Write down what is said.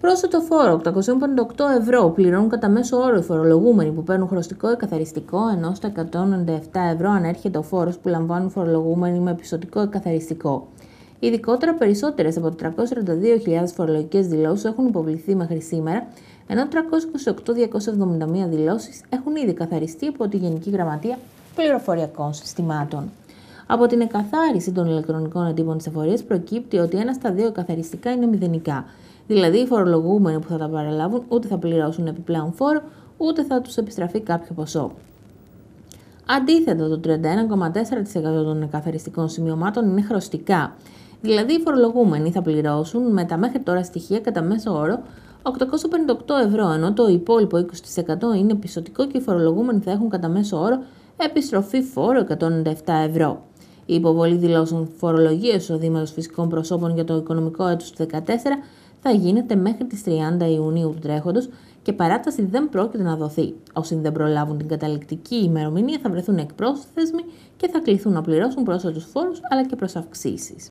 Πρόσθετο φόρο 858 ευρώ πληρώνουν κατά μέσο όρο οι φορολογούμενοι που παίρνουν χρωστικό ή καθαριστικό, ενώ στα 197 ευρώ ανέρχεται ο φόρος που λαμβάνουν φορολογούμενοι με πιστοτικό ή καθαριστικό. Ειδικότερα, περισσότερες από 342.000 φορολογικές δηλώσεις έχουν υποβληθεί μέχρι σήμερα, ενώ 328.271 δηλώσεις έχουν ήδη καθαριστεί από τη Γενική Γραμματεία Πληροφοριακών Συστημάτων. Από την εκαθάριση των ηλεκτρονικών εντύπων της εφορίας προκύπτει ότι ένα στα δύο καθαριστικά είναι μηδενικά. Δηλαδή, οι φορολογούμενοι που θα τα παραλάβουν ούτε θα πληρώσουν επιπλέον φόρο, ούτε θα τους επιστραφεί κάποιο ποσό. Αντίθετα, το 31,4% των καθαριστικών σημειωμάτων είναι χρωστικά. Δηλαδή, οι φορολογούμενοι θα πληρώσουν με τα μέχρι τώρα στοιχεία κατά μέσο όρο 858 ευρώ, ενώ το υπόλοιπο 20% είναι πιστοτικό και οι φορολογούμενοι θα έχουν κατά μέσο όρο επιστροφή φόρου 197 ευρώ. Η υποβολή δηλώσεων φορολογίας εισοδήματο φυσικών προσώπων για το οικονομικό έτος του θα γίνεται μέχρι τις 30 Ιουνίου του τρέχοντος και παράταση δεν πρόκειται να δοθεί. Όσοι δεν προλάβουν την καταληκτική ημερομηνία θα βρεθούν εκπρόσθεσμοι και θα κληθούν να πληρώσουν πρόσθετους φόρους αλλά και προς